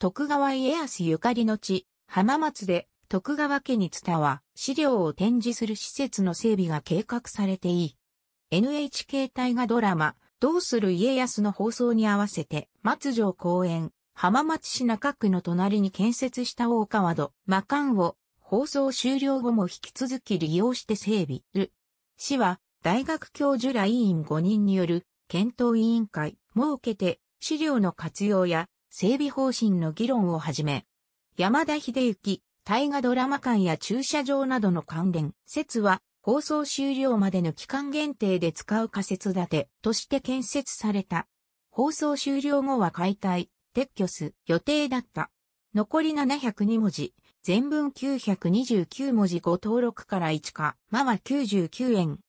徳川家康ゆかりの地、浜松で徳川家に伝わ資料を展示する施設の整備が計画されていい。NHK 大河ドラマ、どうする家康の放送に合わせて、松城公園、浜松市中区の隣に建設した大川戸、魔漢を放送終了後も引き続き利用して整備る。市は大学教授ら委員5人による検討委員会設けて資料の活用や整備方針の議論をはじめ、山田秀幸、大河ドラマ館や駐車場などの関連、説は放送終了までの期間限定で使う仮設建てとして建設された。放送終了後は解体、撤去す予定だった。残り702文字、全文929文字5登録から1か、まは99円。